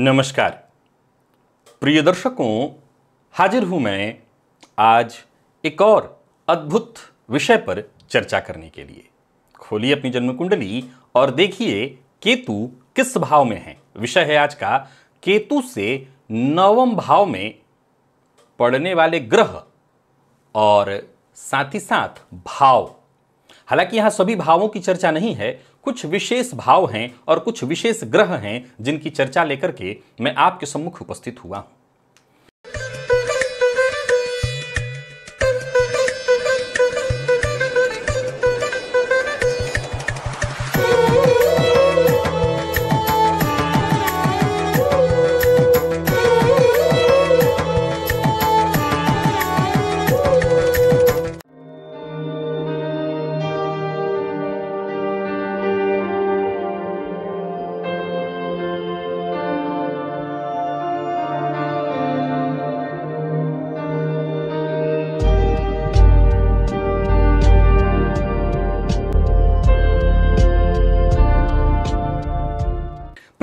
नमस्कार प्रिय दर्शकों हाजिर हूं मैं आज एक और अद्भुत विषय पर चर्चा करने के लिए खोलिए अपनी जन्म कुंडली और देखिए केतु किस भाव में है विषय है आज का केतु से नवम भाव में पड़ने वाले ग्रह और साथ ही साथ भाव हालांकि यहाँ सभी भावों की चर्चा नहीं है कुछ विशेष भाव हैं और कुछ विशेष ग्रह हैं जिनकी चर्चा लेकर के मैं आपके सम्मुख उपस्थित हुआ हूँ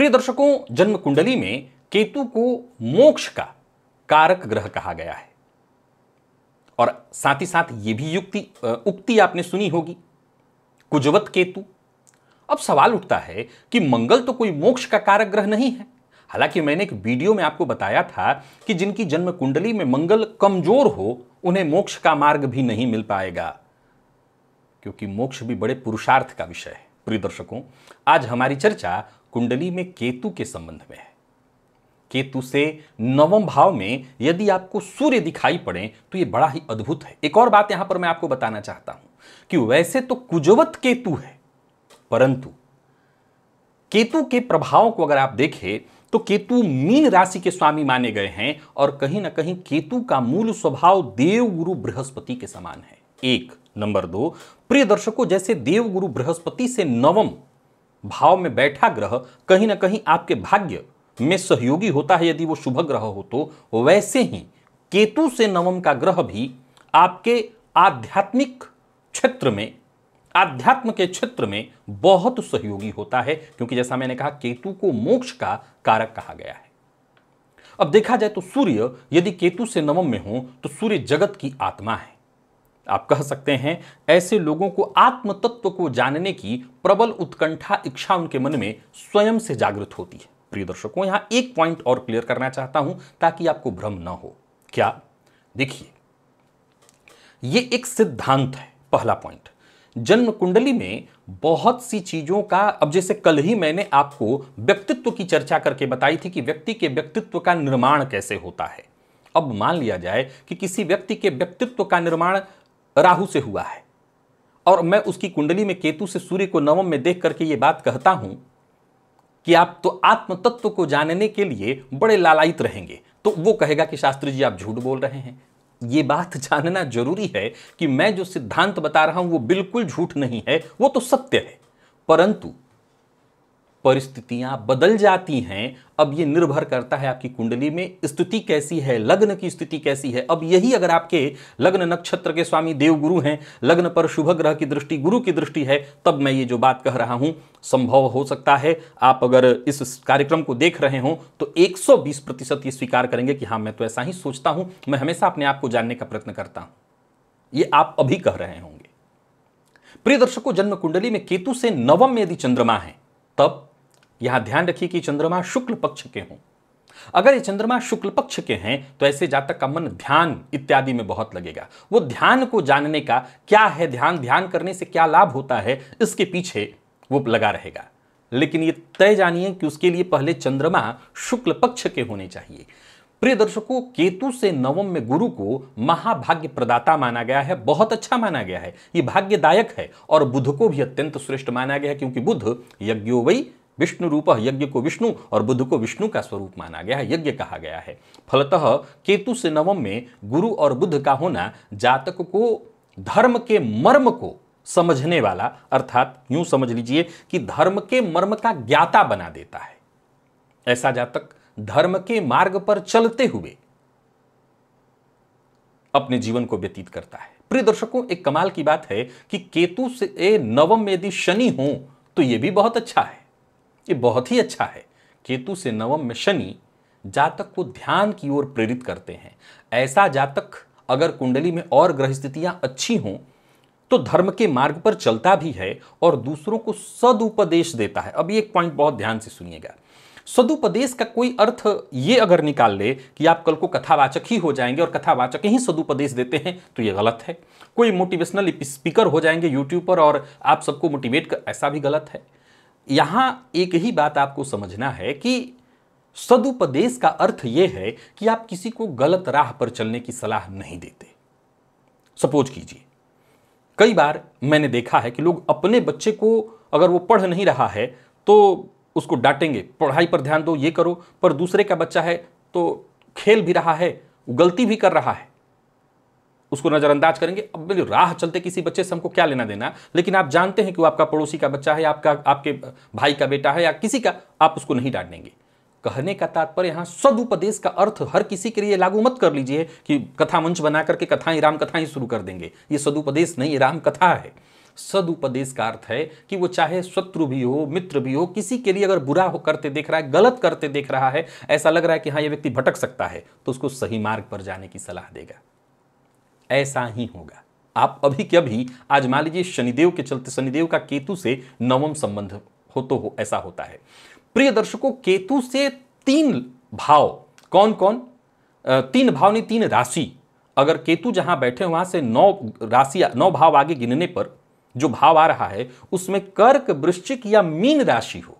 प्रिय दर्शकों जन्म कुंडली में केतु को मोक्ष का कारक ग्रह कहा गया है और साथ ही साथ ये भी युक्ति उक्ति आपने सुनी होगी कुजवत केतु अब सवाल उठता है कि मंगल तो कोई मोक्ष का कारक ग्रह नहीं है हालांकि मैंने एक वीडियो में आपको बताया था कि जिनकी जन्म कुंडली में मंगल कमजोर हो उन्हें मोक्ष का मार्ग भी नहीं मिल पाएगा क्योंकि मोक्ष भी बड़े पुरुषार्थ का विषय है प्रिय दर्शकों आज हमारी चर्चा कुंडली में केतु के संबंध में है केतु से नवम भाव में यदि आपको सूर्य दिखाई पड़े तो यह बड़ा ही अद्भुत है एक और बात यहां पर मैं आपको बताना चाहता हूं कि वैसे तो कुजवत केतु है परंतु केतु के प्रभाव को अगर आप देखें तो केतु मीन राशि के स्वामी माने गए हैं और कहीं ना कहीं केतु का मूल स्वभाव देवगुरु बृहस्पति के समान है एक नंबर दो प्रिय दर्शकों जैसे देवगुरु बृहस्पति से नवम भाव में बैठा ग्रह कहीं ना कहीं आपके भाग्य में सहयोगी होता है यदि वो शुभ ग्रह हो तो वैसे ही केतु से नवम का ग्रह भी आपके आध्यात्मिक क्षेत्र में आध्यात्म के क्षेत्र में बहुत सहयोगी होता है क्योंकि जैसा मैंने कहा केतु को मोक्ष का कारक कहा गया है अब देखा जाए तो सूर्य यदि केतु से नवम में हो तो सूर्य जगत की आत्मा है आप कह सकते हैं ऐसे लोगों को आत्म तत्व को जानने की प्रबल उत्कंठा इच्छा उनके मन में स्वयं से जागृत होती है प्रिय दर्शकों यहां एक पॉइंट और क्लियर करना चाहता हूं ताकि आपको भ्रम ना हो क्या देखिए यह एक सिद्धांत है पहला पॉइंट जन्म कुंडली में बहुत सी चीजों का अब जैसे कल ही मैंने आपको व्यक्तित्व की चर्चा करके बताई थी कि व्यक्ति के व्यक्तित्व का निर्माण कैसे होता है अब मान लिया जाए कि किसी व्यक्ति के व्यक्तित्व का निर्माण राहु से हुआ है और मैं उसकी कुंडली में केतु से सूर्य को नवम में देख करके ये बात कहता हूं कि आप तो आत्म तत्व को जानने के लिए बड़े लालायित रहेंगे तो वो कहेगा कि शास्त्री जी आप झूठ बोल रहे हैं ये बात जानना जरूरी है कि मैं जो सिद्धांत बता रहा हूं वो बिल्कुल झूठ नहीं है वो तो सत्य है परंतु परिस्थितियां बदल जाती हैं अब ये निर्भर करता है आपकी कुंडली में स्थिति कैसी है लग्न की स्थिति कैसी है अब यही अगर आपके लग्न नक्षत्र के स्वामी देवगुरु हैं लग्न पर शुभ ग्रह की दृष्टि गुरु की दृष्टि है तब मैं ये जो बात कह रहा हूं संभव हो सकता है आप अगर इस कार्यक्रम को देख रहे हो तो 120 प्रतिशत ये स्वीकार करेंगे कि हाँ मैं तो ऐसा ही सोचता हूं मैं हमेशा अपने आप को जानने का प्रयत्न करता हूं ये आप अभी कह रहे होंगे प्रिय दर्शकों जन्म कुंडली में केतु से नवम यदि चंद्रमा है तब यहां ध्यान रखिए कि चंद्रमा शुक्ल पक्ष के हों अगर ये चंद्रमा शुक्ल पक्ष के हैं तो ऐसे जातक का मन ध्यान इत्यादि में बहुत लगेगा वो ध्यान को जानने का क्या है ध्यान ध्यान करने से क्या लाभ होता है इसके पीछे वो लगा रहेगा लेकिन ये तय जानिए कि उसके लिए पहले चंद्रमा शुक्ल पक्ष के होने चाहिए प्रिय दर्शकों केतु से नवम में गुरु को महाभाग्य प्रदाता माना गया है बहुत अच्छा माना गया है ये भाग्यदायक है और बुध को भी अत्यंत श्रेष्ठ माना गया है क्योंकि बुध यज्ञो वही विष्णु रूप यज्ञ को विष्णु और बुद्ध को विष्णु का स्वरूप माना गया है यज्ञ कहा गया है फलतः केतु से नवम में गुरु और बुद्ध का होना जातक को धर्म के मर्म को समझने वाला अर्थात यूं समझ लीजिए कि धर्म के मर्म का ज्ञाता बना देता है ऐसा जातक धर्म के मार्ग पर चलते हुए अपने जीवन को व्यतीत करता है प्रिय दर्शकों एक कमाल की बात है कि केतु से नवम में यदि शनि हो तो यह भी बहुत अच्छा है ये बहुत ही अच्छा है केतु से नवम में शनि जातक को ध्यान की ओर प्रेरित करते हैं ऐसा जातक अगर कुंडली में और ग्रह स्थितियां अच्छी हों तो धर्म के मार्ग पर चलता भी है और दूसरों को सदुपदेश देता है अब ये एक पॉइंट बहुत ध्यान से सुनिएगा सदुपदेश का कोई अर्थ ये अगर निकाल ले कि आप कल को कथावाचक ही हो जाएंगे और कथावाचक ही सदुपदेश देते हैं तो ये गलत है कोई मोटिवेशनल स्पीकर हो जाएंगे यूट्यूब पर और आप सबको मोटिवेट कर ऐसा भी गलत है यहां एक ही बात आपको समझना है कि सदुपदेश का अर्थ यह है कि आप किसी को गलत राह पर चलने की सलाह नहीं देते सपोज कीजिए कई बार मैंने देखा है कि लोग अपने बच्चे को अगर वो पढ़ नहीं रहा है तो उसको डांटेंगे पढ़ाई पर ध्यान दो ये करो पर दूसरे का बच्चा है तो खेल भी रहा है गलती भी कर रहा है उसको नज़रअंदाज करेंगे अब राह चलते किसी बच्चे से हमको क्या लेना देना लेकिन आप जानते हैं कि वो आपका पड़ोसी का बच्चा है आपका आपके भाई का बेटा है या किसी का आप उसको नहीं डांटेंगे कहने का तात्पर्य यहाँ सदुपदेश का अर्थ हर किसी के लिए लागू मत कर लीजिए कि कथा मंच बना करके कथाएं राम कथाएं शुरू कर देंगे ये सदुपदेश नहीं राम कथा है सदुपदेश का अर्थ है कि वो चाहे शत्रु भी हो मित्र भी हो किसी के लिए अगर बुरा हो करते देख रहा है गलत करते देख रहा है ऐसा लग रहा है कि हाँ ये व्यक्ति भटक सकता है तो उसको सही मार्ग पर जाने की सलाह देगा ऐसा ही होगा आप अभी के अभी आज मान लीजिए शनिदेव के चलते शनिदेव का केतु से नवम संबंध हो तो हो ऐसा होता है प्रिय दर्शकों केतु से तीन भाव कौन कौन तीन भाव ने तीन राशि अगर केतु जहां बैठे वहां से नौ राशि नौ भाव आगे गिनने पर जो भाव आ रहा है उसमें कर्क वृश्चिक या मीन राशि हो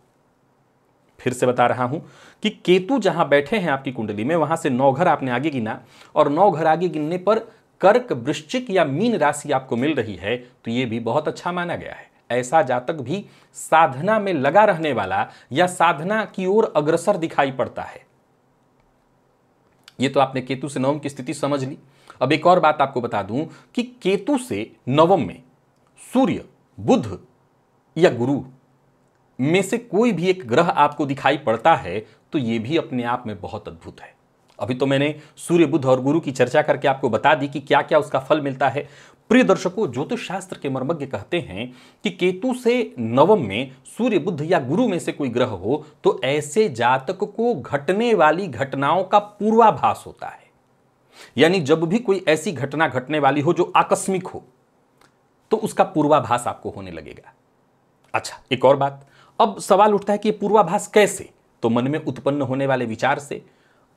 फिर से बता रहा हूं कि केतु जहां बैठे हैं आपकी कुंडली में वहां से नौ घर आपने आगे गिना और नौ घर आगे गिनने पर कर्क वृश्चिक या मीन राशि आपको मिल रही है तो ये भी बहुत अच्छा माना गया है ऐसा जातक भी साधना में लगा रहने वाला या साधना की ओर अग्रसर दिखाई पड़ता है ये तो आपने केतु से नवम की स्थिति समझ ली अब एक और बात आपको बता दूं कि केतु से नवम में सूर्य बुध या गुरु में से कोई भी एक ग्रह आपको दिखाई पड़ता है तो यह भी अपने आप में बहुत अद्भुत है अभी तो मैंने सूर्य बुद्ध और गुरु की चर्चा करके आपको बता दी कि क्या क्या उसका फल मिलता है प्रिय दर्शकों ज्योतिष शास्त्र के मर्मज्ञ कहते हैं कि केतु से नवम में सूर्य बुद्ध या गुरु में से कोई ग्रह हो तो ऐसे जातक को घटने वाली घटनाओं का पूर्वाभास होता है यानी जब भी कोई ऐसी घटना घटने वाली हो जो आकस्मिक हो तो उसका पूर्वाभास आपको होने लगेगा अच्छा एक और बात अब सवाल उठता है कि पूर्वाभास कैसे तो मन में उत्पन्न होने वाले विचार से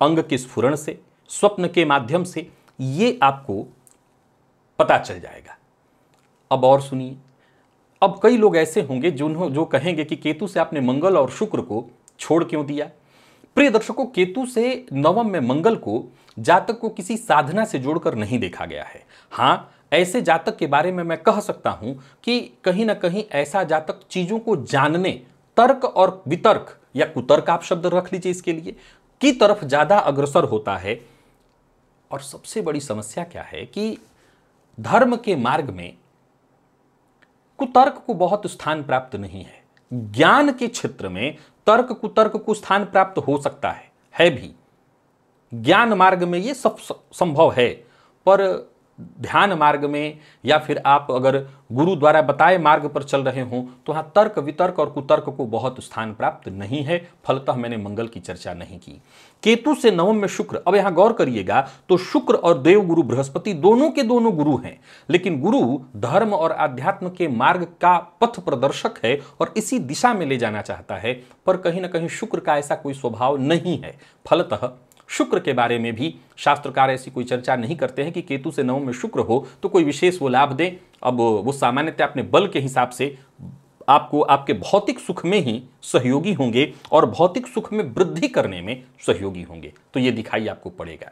अंग के स्फुरण से स्वप्न के माध्यम से ये आपको पता चल जाएगा अब और सुनिए अब कई लोग ऐसे होंगे जो जो कहेंगे कि केतु से आपने मंगल और शुक्र को छोड़ क्यों दिया प्रिय दर्शकों केतु से नवम में मंगल को जातक को किसी साधना से जोड़कर नहीं देखा गया है हाँ ऐसे जातक के बारे में मैं कह सकता हूं कि कहीं ना कहीं ऐसा जातक चीजों को जानने तर्क और वितर्क या कुतर्क आप शब्द रख लीजिए इसके लिए की तरफ ज़्यादा अग्रसर होता है और सबसे बड़ी समस्या क्या है कि धर्म के मार्ग में कुतर्क को बहुत स्थान प्राप्त नहीं है ज्ञान के क्षेत्र में तर्क कुतर्क को स्थान प्राप्त हो सकता है है भी ज्ञान मार्ग में यह सब संभव है पर ध्यान मार्ग में या फिर आप अगर गुरु द्वारा बताए मार्ग पर चल रहे हों तो वहाँ तर्क वितर्क और कुतर्क को बहुत स्थान प्राप्त नहीं है फलतः मैंने मंगल की चर्चा नहीं की केतु से नवम में शुक्र अब यहाँ गौर करिएगा तो शुक्र और देव गुरु बृहस्पति दोनों के दोनों गुरु हैं लेकिन गुरु धर्म और आध्यात्म के मार्ग का पथ प्रदर्शक है और इसी दिशा में ले जाना चाहता है पर कहीं ना कहीं शुक्र का ऐसा कोई स्वभाव नहीं है फलतः शुक्र के बारे में भी शास्त्रकार ऐसी कोई चर्चा नहीं करते हैं कि केतु से नवम में शुक्र हो तो कोई विशेष वो लाभ दें अब वो सामान्यतः अपने बल के हिसाब से आपको आपके भौतिक सुख में ही सहयोगी होंगे और भौतिक सुख में वृद्धि करने में सहयोगी होंगे तो ये दिखाई आपको पड़ेगा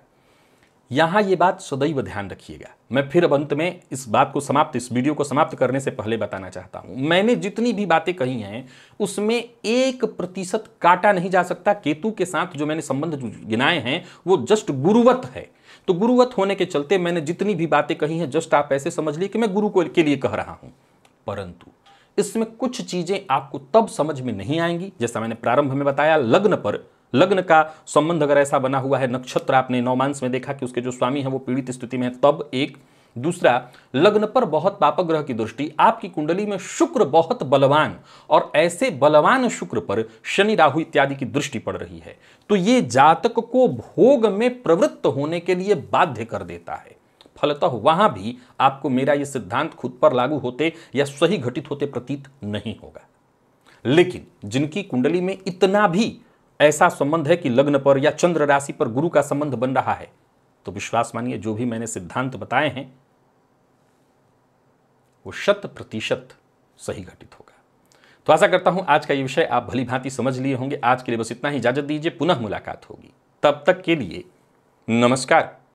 यहां ये बात सदैव ध्यान रखिएगा मैं फिर अब अंत में इस बात को समाप्त इस वीडियो को समाप्त करने से पहले बताना चाहता हूं मैंने जितनी भी बातें कही हैं उसमें एक प्रतिशत काटा नहीं जा सकता केतु के साथ जो मैंने संबंध गिनाए हैं वो जस्ट गुरुवत है तो गुरुवत होने के चलते मैंने जितनी भी बातें कही हैं जस्ट आप ऐसे समझ लिए कि मैं गुरु को के लिए कह रहा हूं परंतु इसमें कुछ चीज़ें आपको तब समझ में नहीं आएंगी जैसा मैंने प्रारंभ में बताया लग्न पर लग्न का संबंध अगर ऐसा बना हुआ है नक्षत्र आपने नौमांस में देखा कि उसके जो स्वामी है वो पीड़ित स्थिति में है तब एक दूसरा लग्न पर बहुत पापग्रह की दृष्टि आपकी कुंडली में शुक्र बहुत बलवान और ऐसे बलवान शुक्र पर शनि राहु इत्यादि की दृष्टि पड़ रही है तो ये जातक को भोग में प्रवृत्त होने के लिए बाध्य कर देता है फलतः वहां भी आपको मेरा यह सिद्धांत खुद पर लागू होते या सही घटित होते प्रतीत नहीं होगा लेकिन जिनकी कुंडली में इतना भी ऐसा संबंध है कि लग्न पर या चंद्र राशि पर गुरु का संबंध बन रहा है तो विश्वास मानिए जो भी मैंने सिद्धांत बताए हैं वो शत प्रतिशत सही घटित होगा तो आशा करता हूं आज का ये विषय आप भली भांति समझ लिए होंगे आज के लिए बस इतना ही इजाजत दीजिए पुनः मुलाकात होगी तब तक के लिए नमस्कार